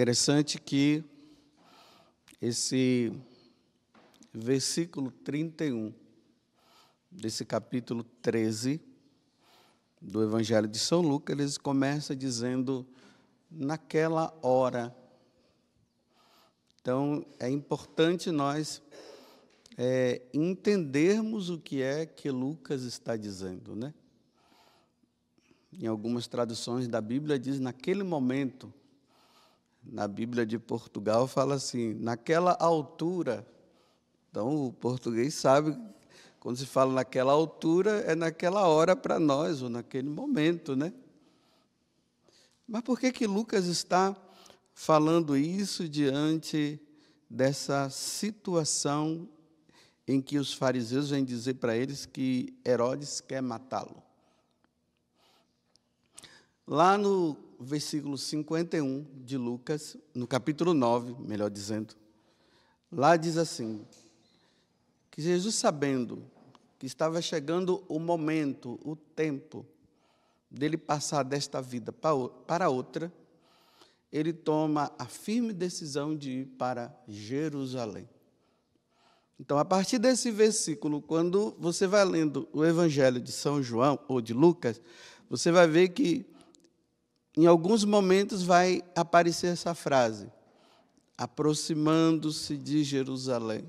Interessante que esse versículo 31 desse capítulo 13 do Evangelho de São Lucas, ele começa dizendo naquela hora. Então, é importante nós é, entendermos o que é que Lucas está dizendo, né? Em algumas traduções da Bíblia diz naquele momento, na Bíblia de Portugal fala assim, naquela altura. Então, o português sabe, quando se fala naquela altura, é naquela hora para nós, ou naquele momento, né? Mas por que, que Lucas está falando isso diante dessa situação em que os fariseus vêm dizer para eles que Herodes quer matá-lo? Lá no versículo 51 de Lucas, no capítulo 9, melhor dizendo. Lá diz assim: que Jesus, sabendo que estava chegando o momento, o tempo dele passar desta vida para outra, ele toma a firme decisão de ir para Jerusalém. Então, a partir desse versículo, quando você vai lendo o Evangelho de São João ou de Lucas, você vai ver que em alguns momentos vai aparecer essa frase: aproximando-se de Jerusalém,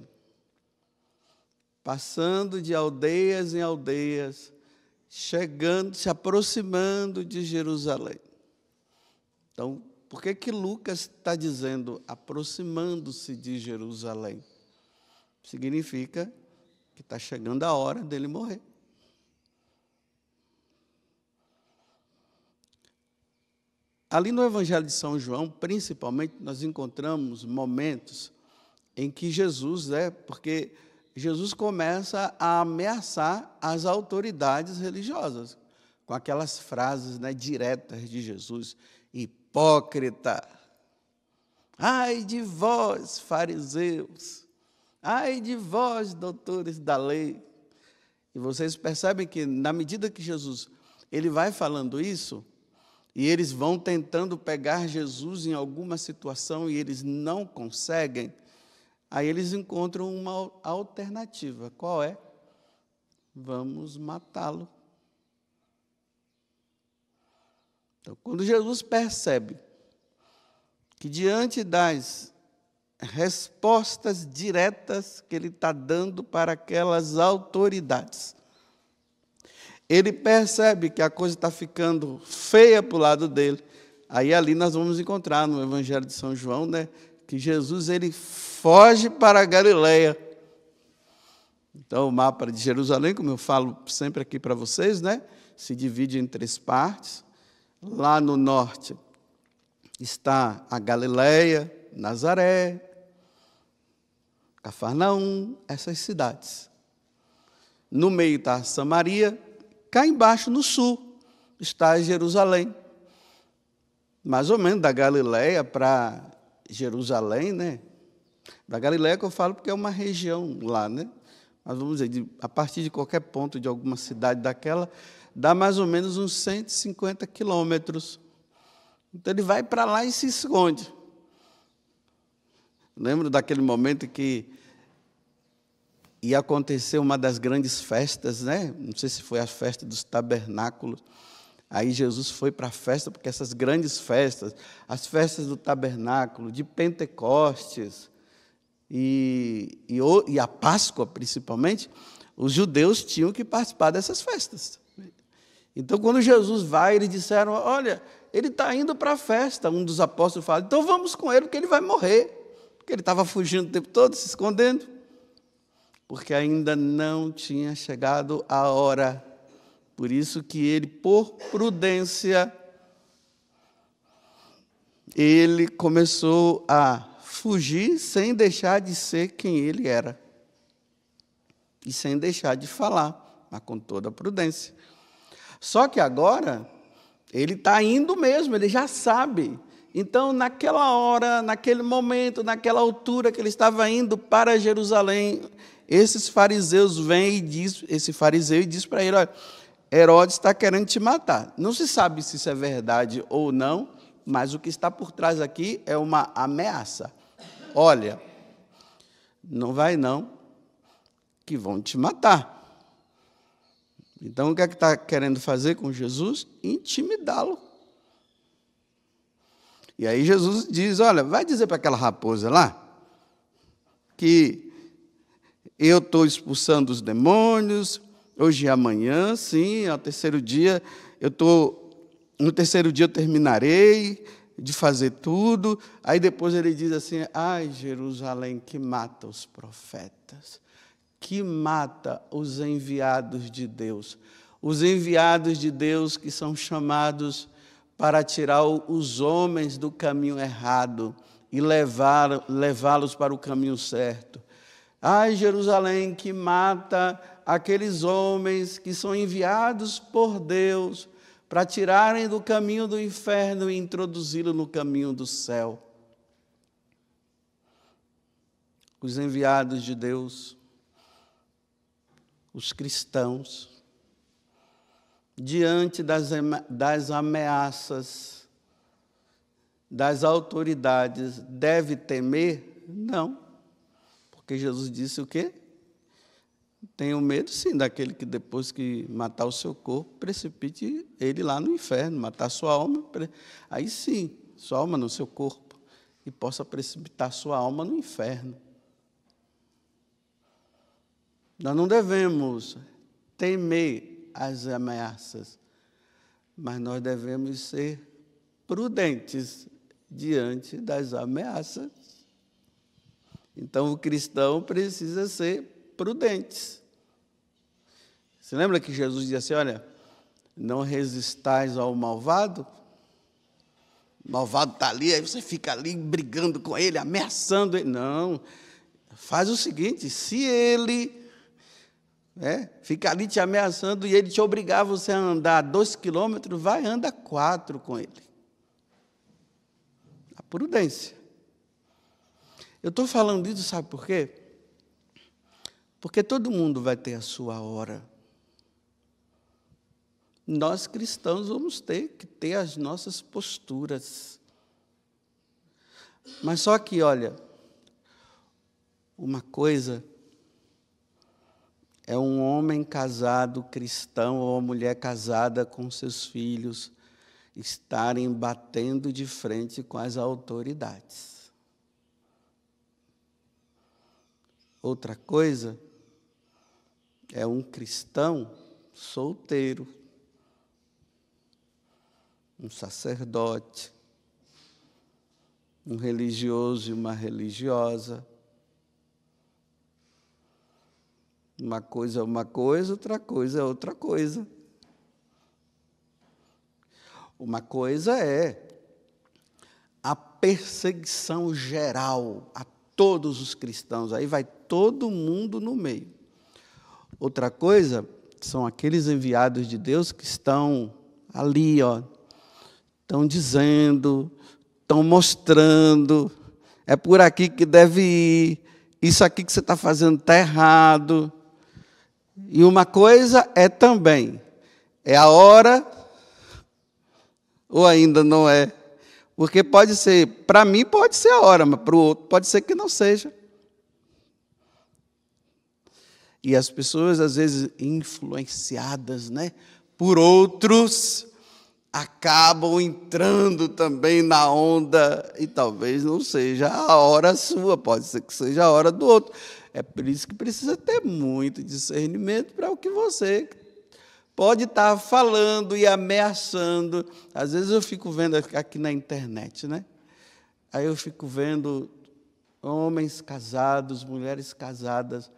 passando de aldeias em aldeias, chegando, se aproximando de Jerusalém. Então, por que que Lucas está dizendo aproximando-se de Jerusalém? Significa que está chegando a hora dele morrer. Ali no Evangelho de São João, principalmente, nós encontramos momentos em que Jesus, né, porque Jesus começa a ameaçar as autoridades religiosas, com aquelas frases né, diretas de Jesus: hipócrita, ai de vós, fariseus, ai de vós, doutores da lei. E vocês percebem que, na medida que Jesus ele vai falando isso, e eles vão tentando pegar Jesus em alguma situação e eles não conseguem. Aí eles encontram uma alternativa. Qual é? Vamos matá-lo. Então, quando Jesus percebe que diante das respostas diretas que ele está dando para aquelas autoridades, ele percebe que a coisa está ficando feia para o lado dele. Aí ali nós vamos encontrar no Evangelho de São João, né, que Jesus ele foge para a Galileia. Então o mapa de Jerusalém, como eu falo sempre aqui para vocês, né, se divide em três partes. Lá no norte está a Galileia, Nazaré, Cafarnaum, essas cidades. No meio está Samaria, Cá embaixo, no sul, está Jerusalém. Mais ou menos da Galiléia para Jerusalém, né? Da Galiléia que eu falo porque é uma região lá, né? Mas vamos dizer, de, a partir de qualquer ponto de alguma cidade daquela, dá mais ou menos uns 150 quilômetros. Então ele vai para lá e se esconde. Lembro daquele momento que e aconteceu uma das grandes festas, né? Não sei se foi a festa dos tabernáculos. Aí Jesus foi para a festa, porque essas grandes festas, as festas do tabernáculo, de Pentecostes e, e, e a Páscoa principalmente, os judeus tinham que participar dessas festas. Então, quando Jesus vai, eles disseram: Olha, ele está indo para a festa. Um dos apóstolos fala: Então vamos com ele, porque ele vai morrer. Porque ele estava fugindo o tempo todo, se escondendo porque ainda não tinha chegado a hora. Por isso que ele, por prudência, ele começou a fugir sem deixar de ser quem ele era e sem deixar de falar, mas com toda a prudência. Só que agora ele está indo mesmo, ele já sabe. Então, naquela hora, naquele momento, naquela altura que ele estava indo para Jerusalém, esses fariseus vêm e diz, esse fariseu e diz para ele, olha, Herodes está querendo te matar. Não se sabe se isso é verdade ou não, mas o que está por trás aqui é uma ameaça. Olha, não vai não, que vão te matar. Então, o que é que está querendo fazer com Jesus? Intimidá-lo e aí Jesus diz: Olha, vai dizer para aquela raposa lá que eu estou expulsando os demônios, hoje e amanhã, sim, ao terceiro dia, eu tô No terceiro dia eu terminarei de fazer tudo. Aí depois ele diz assim: Ai, Jerusalém, que mata os profetas, que mata os enviados de Deus. Os enviados de Deus que são chamados para tirar os homens do caminho errado e levá-los para o caminho certo. Ai, Jerusalém, que mata aqueles homens que são enviados por Deus para tirarem do caminho do inferno e introduzi-lo no caminho do céu. Os enviados de Deus, os cristãos, diante das, das ameaças das autoridades, deve temer? Não. Porque Jesus disse o quê? Tenho medo, sim, daquele que depois que matar o seu corpo, precipite ele lá no inferno, matar sua alma, aí sim, sua alma no seu corpo, e possa precipitar sua alma no inferno. Nós não devemos temer as ameaças, mas nós devemos ser prudentes diante das ameaças. Então o cristão precisa ser prudente. Você lembra que Jesus disse assim: olha, não resistais ao malvado? O malvado está ali, aí você fica ali brigando com ele, ameaçando ele. Não. Faz o seguinte: se ele né? fica ali te ameaçando e ele te obrigar você a andar dois quilômetros, vai anda quatro com ele. A prudência. Eu estou falando disso, sabe por quê? Porque todo mundo vai ter a sua hora. Nós cristãos vamos ter que ter as nossas posturas. Mas só que, olha, uma coisa é um homem casado cristão ou uma mulher casada com seus filhos estarem batendo de frente com as autoridades. Outra coisa é um cristão solteiro, um sacerdote, um religioso e uma religiosa Uma coisa é uma coisa, outra coisa é outra coisa. Uma coisa é a perseguição geral a todos os cristãos, aí vai todo mundo no meio. Outra coisa são aqueles enviados de Deus que estão ali, ó, estão dizendo, estão mostrando, é por aqui que deve ir, isso aqui que você está fazendo está errado. E uma coisa é também, é a hora ou ainda não é. Porque pode ser, para mim pode ser a hora, mas para o outro pode ser que não seja. E as pessoas, às vezes, influenciadas né, por outros, acabam entrando também na onda e talvez não seja a hora sua, pode ser que seja a hora do outro. É por isso que precisa ter muito discernimento para o que você pode estar tá falando e ameaçando. Às vezes eu fico vendo aqui na internet, né? Aí eu fico vendo homens casados, mulheres casadas,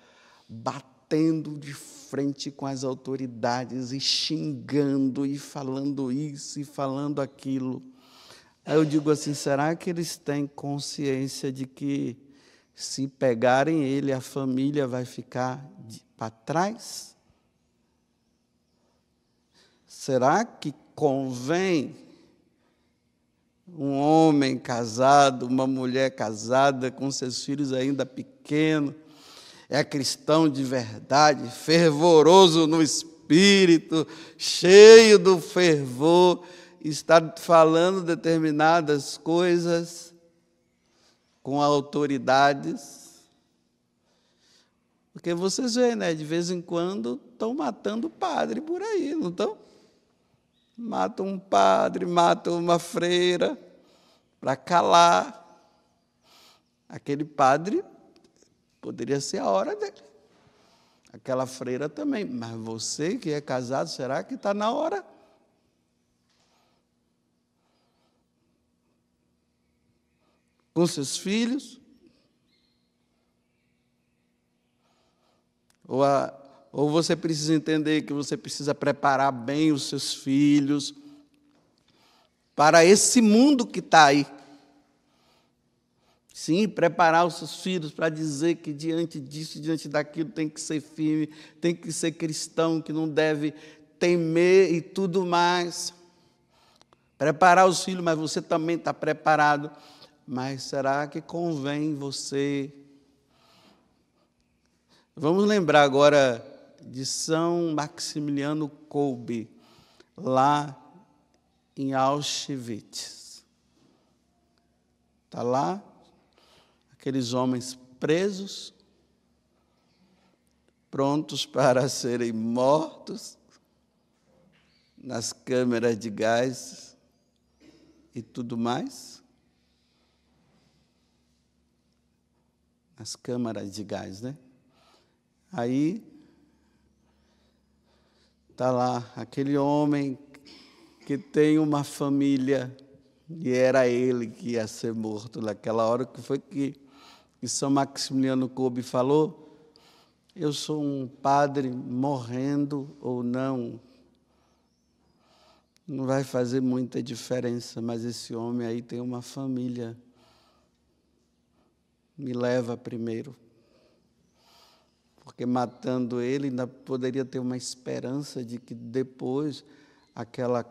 batendo de frente com as autoridades e xingando e falando isso e falando aquilo. Aí eu digo assim: será que eles têm consciência de que se pegarem ele, a família vai ficar para trás? Será que convém um homem casado, uma mulher casada, com seus filhos ainda pequenos, é cristão de verdade, fervoroso no espírito, cheio do fervor, está falando determinadas coisas com autoridades. Porque vocês veem, né? De vez em quando estão matando padre por aí, não estão? Matam um padre, matam uma freira, para calar. Aquele padre poderia ser a hora dele. Aquela freira também. Mas você que é casado, será que está na hora? com seus filhos, ou, a, ou você precisa entender que você precisa preparar bem os seus filhos para esse mundo que está aí. Sim, preparar os seus filhos para dizer que diante disso, diante daquilo, tem que ser firme, tem que ser cristão, que não deve temer e tudo mais. Preparar os filhos, mas você também está preparado mas será que convém você? Vamos lembrar agora de São Maximiliano Kolbe, lá em Auschwitz. Está lá, aqueles homens presos, prontos para serem mortos nas câmeras de gás e tudo mais. as câmaras de gás, né? Aí tá lá aquele homem que tem uma família e era ele que ia ser morto naquela hora que foi que, que São Maximiliano Kolbe falou: eu sou um padre morrendo ou não. Não vai fazer muita diferença, mas esse homem aí tem uma família me leva primeiro. Porque matando ele, ainda poderia ter uma esperança de que depois aquela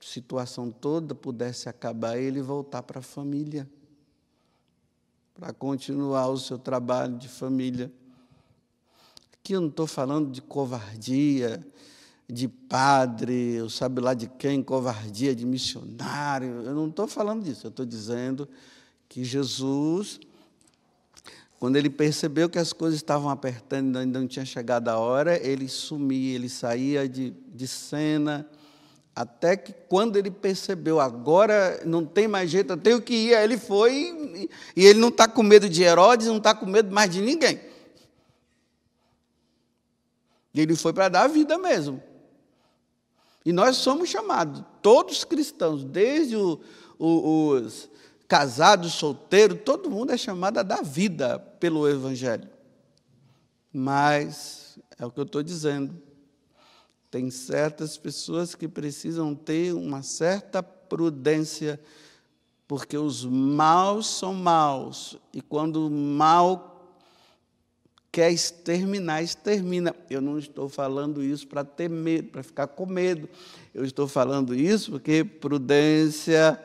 situação toda pudesse acabar e ele voltar para a família, para continuar o seu trabalho de família. Aqui eu não estou falando de covardia, de padre, eu sabe lá de quem, covardia de missionário, eu não estou falando disso, eu estou dizendo que Jesus quando ele percebeu que as coisas estavam apertando e ainda não tinha chegado a hora, ele sumia, ele saía de, de cena. Até que quando ele percebeu, agora não tem mais jeito, eu tenho que ir. Aí ele foi e ele não está com medo de Herodes, não está com medo mais de ninguém. Ele foi para dar a vida mesmo. E nós somos chamados, todos cristãos, desde o, o, os, casado, solteiro, todo mundo é chamado a dar vida pelo Evangelho. Mas, é o que eu estou dizendo, tem certas pessoas que precisam ter uma certa prudência, porque os maus são maus, e quando o mal quer exterminar, extermina. Eu não estou falando isso para ter medo, para ficar com medo. Eu estou falando isso porque prudência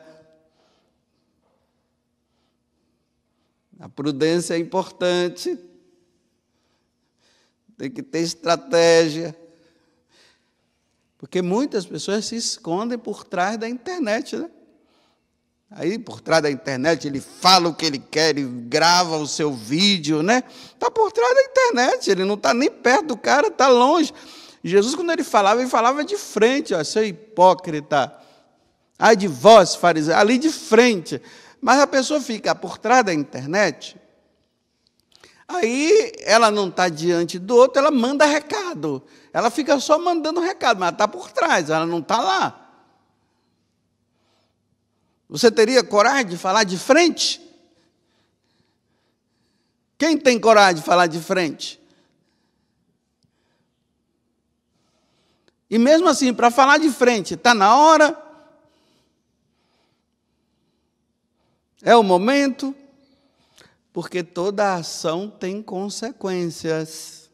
A prudência é importante, tem que ter estratégia. Porque muitas pessoas se escondem por trás da internet, né? Aí por trás da internet ele fala o que ele quer, ele grava o seu vídeo, né? Tá por trás da internet, ele não está nem perto do cara, está longe. Jesus, quando ele falava, ele falava de frente, ó, seu hipócrita. Ai de vós, fariseu, ali de frente. Mas a pessoa fica por trás da internet, aí ela não está diante do outro, ela manda recado. Ela fica só mandando recado, mas está por trás, ela não está lá. Você teria coragem de falar de frente? Quem tem coragem de falar de frente? E mesmo assim, para falar de frente, está na hora, É o momento, porque toda ação tem consequências.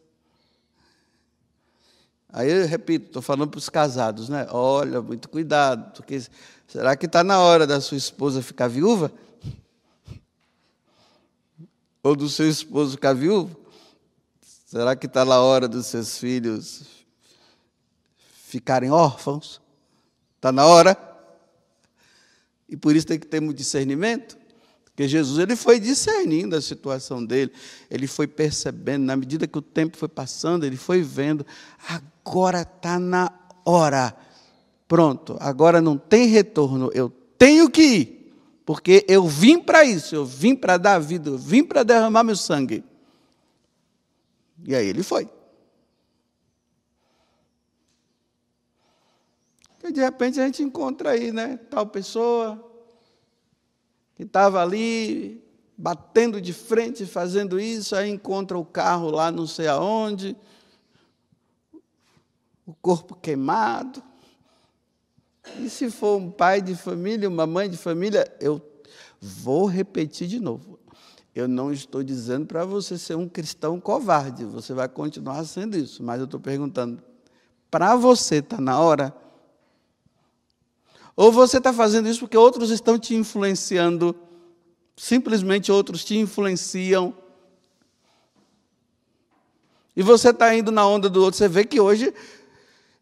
Aí eu repito, estou falando para os casados, né? Olha, muito cuidado, porque será que está na hora da sua esposa ficar viúva? Ou do seu esposo ficar viúvo? Será que está na hora dos seus filhos ficarem órfãos? Está na hora? E por isso tem que ter muito discernimento. Porque Jesus ele foi discernindo a situação dele, ele foi percebendo, na medida que o tempo foi passando, ele foi vendo, agora está na hora. Pronto, agora não tem retorno, eu tenho que ir, porque eu vim para isso, eu vim para dar vida, eu vim para derramar meu sangue. E aí ele foi. E de repente a gente encontra aí, né? Tal pessoa que estava ali batendo de frente, fazendo isso, aí encontra o carro lá não sei aonde, o corpo queimado. E se for um pai de família, uma mãe de família, eu vou repetir de novo. Eu não estou dizendo para você ser um cristão covarde, você vai continuar sendo isso, mas eu estou perguntando: para você está na hora ou você está fazendo isso porque outros estão te influenciando, simplesmente outros te influenciam. E você está indo na onda do outro. Você vê que hoje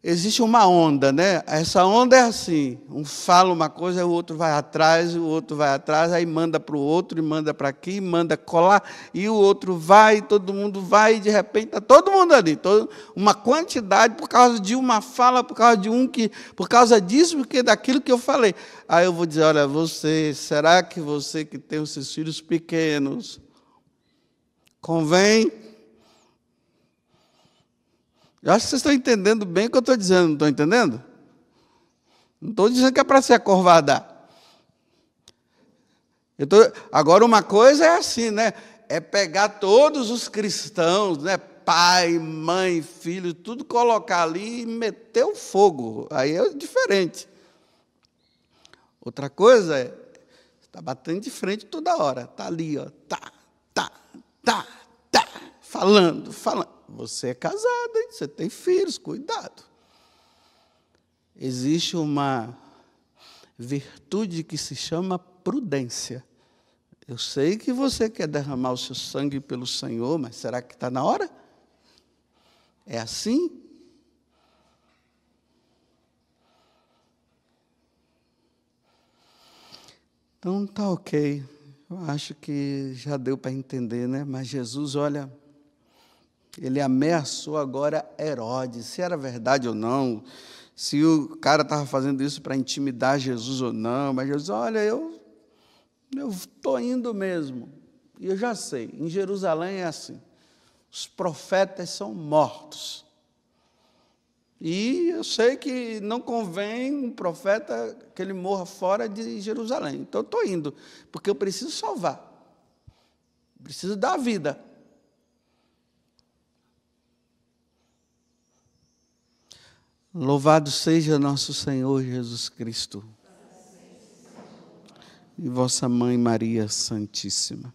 existe uma onda, né? Essa onda é assim: um fala uma coisa, o outro vai atrás, o outro vai atrás, aí manda para o outro, e manda para aqui, manda colar, e o outro vai, todo mundo vai, e de repente está todo mundo ali, todo, uma quantidade por causa de uma fala, por causa de um que, por causa disso, porque daquilo que eu falei. Aí eu vou dizer: olha, você, será que você que tem os seus filhos pequenos, convém eu acho que vocês estão entendendo bem o que eu estou dizendo, não estão entendendo? Não estou dizendo que é para ser corvada. Tô... Agora, uma coisa é assim, né? É pegar todos os cristãos, né? pai, mãe, filho, tudo colocar ali e meter o fogo. Aí é diferente. Outra coisa é, está batendo de frente toda hora, está ali, ó, tá, tá, tá falando, falando. Você é casada, hein? você tem filhos, cuidado. Existe uma virtude que se chama prudência. Eu sei que você quer derramar o seu sangue pelo Senhor, mas será que está na hora? É assim? Então tá ok. Eu acho que já deu para entender, né? Mas Jesus, olha, ele ameaçou agora Herodes, se era verdade ou não, se o cara estava fazendo isso para intimidar Jesus ou não, mas Jesus, olha, eu estou indo mesmo. E eu já sei, em Jerusalém é assim: os profetas são mortos. E eu sei que não convém um profeta que ele morra fora de Jerusalém. Então eu estou indo, porque eu preciso salvar, preciso dar vida. Louvado seja nosso Senhor Jesus Cristo e vossa mãe Maria Santíssima.